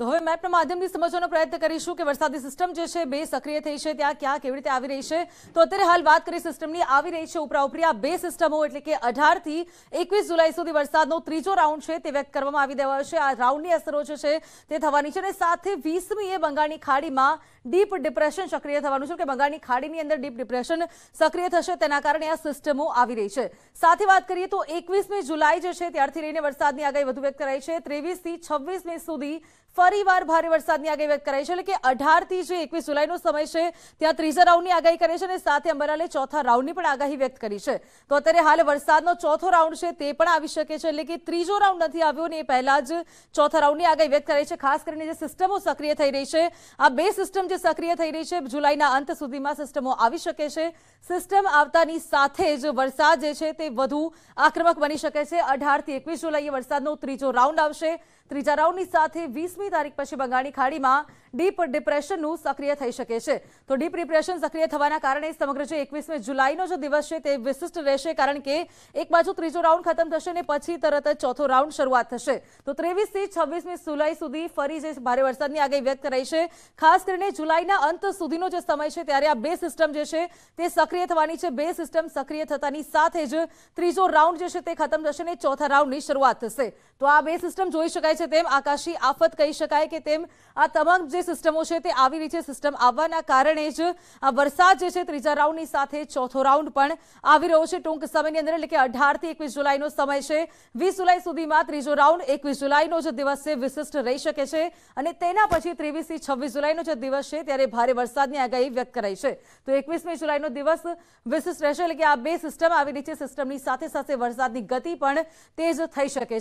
તો હવે મેપના માધ્યમથી સમજવાનો પ્રયત્ન કરીશું કે વરસાદી સિસ્ટમ જે છે બે સક્રિય થઈ છે ત્યાં ક્યાં કેવી રીતે આવી રહી છે તો અત્યારે હાલ વાત કરી સિસ્ટમની આવી રહી છે ઉપરા ઉપરી આ બે સિસ્ટમો એટલે કે અઢારથી એકવીસ જુલાઈ સુધી વરસાદનો ત્રીજો રાઉન્ડ છે તે વ્યક્ત કરવામાં આવી દેવાયો છે આ રાઉન્ડની અસરો જે છે તે થવાની છે અને સાથે વીસમીએ બંગાળની ખાડીમાં ડીપ ડિપ્રેશન સક્રિય થવાનું છે કે બંગાળની ખાડીની અંદર ડીપ ડિપ્રેશન સક્રિય થશે તેના કારણે આ સિસ્ટમો આવી રહી છે સાથે વાત કરીએ તો એકવીસમી જુલાઈ જે છે ત્યારથી લઈને વરસાદની આગાહી વધુ વ્યક્ત કરાઈ છે ત્રેવીસથી છવ્વીસમી સુધી ફરીવાર ભારે વરસાદની આગાહી વ્યક્ત કરાઈ છે એટલે કે અઢારથી જે એકવીસ જુલાઈનો સમય છે ત્યાં ત્રીજા રાઉન્ડની આગાહી કરી છે અને સાથે અંબરાલે ચોથા રાઉન્ડની પણ આગાહી વ્યક્ત કરી છે તો અત્યારે હાલ વરસાદનો ચોથો રાઉન્ડ છે તે પણ આવી શકે છે એટલે કે ત્રીજો રાઉન્ડ નથી આવ્યો ને એ પહેલા જ ચોથા રાઉન્ડની આગાહી વ્યક્ત કરાઈ છે ખાસ કરીને જે સિસ્ટમો સક્રિય થઈ રહી છે આ બે સિસ્ટમ જે સક્રિય થઈ રહી છે જુલાઈના અંત સુધીમાં સિસ્ટમો આવી શકે છે સિસ્ટમ આવતાની સાથે જ વરસાદ જે છે તે વધુ આક્રમક બની શકે છે અઢારથી એકવીસ જુલાઈએ વરસાદનો ત્રીજો રાઉન્ડ આવશે ત્રીજા રાઉન્ડની સાથે વીસમી તારીખ પછી બંગાળની ખાડીમાં ડીપ ડિપ્રેશનનું સક્રિય થઈ શકે છે તો ડીપ ડિપ્રેશન સક્રિય થવાના કારણે સમગ્ર જે એકવીસમી જુલાઈનો જે દિવસ છે તે વિશિષ્ટ રહેશે કારણ કે એક બાજુ ત્રીજો રાઉન્ડ ખતમ થશે અને પછી તરત જ ચોથો રાઉન્ડ શરૂઆત થશે તો ત્રેવીસથી છવ્વીસમી જુલાઈ સુધી ફરી જે ભારે વરસાદની આગાહી વ્યક્ત કરી છે ખાસ કરીને જુલાઈના અંત સુધીનો જે સમય છે ત્યારે આ બે સિસ્ટમ જે છે તે સક્રિય થવાની છે બે સિસ્ટમ સક્રિય થતાની સાથે જ ત્રીજો રાઉન્ડ જે છે તે ખતમ થશે અને ચોથા રાઉન્ડની શરૂઆત થશે તો આ બે સિસ્ટમ જોઈ શકાય છે તેમ આકાશી આફત કહી શકાય શકાય કે તેમ આ તમામ જે સિસ્ટમો છે તે આવી રીતે સિસ્ટમ આવવાના કારણે જ આ વરસાદ જે છે ત્રીજા રાઉન્ડની સાથે ચોથો રાઉન્ડ પણ આવી રહ્યો છે ટૂંક સમયની અંદર એટલે કે અઢારથી એકવીસ જુલાઈનો સમય છે વીસ જુલાઈ સુધીમાં ત્રીજો રાઉન્ડ એકવીસ જુલાઈનો જે દિવસ છે વિશિષ્ટ રહી શકે છે અને તેના પછી ત્રેવીસથી છવ્વીસ જુલાઈનો જે દિવસ છે ત્યારે ભારે વરસાદની આગાહી વ્યક્ત કરાઈ છે તો એકવીસમી જુલાઈનો દિવસ વિશિષ્ટ રહેશે એટલે કે આ બે સિસ્ટમ આવી રહી છે સિસ્ટમની સાથે સાથે વરસાદની ગતિ પણ તેજ થઈ શકે છે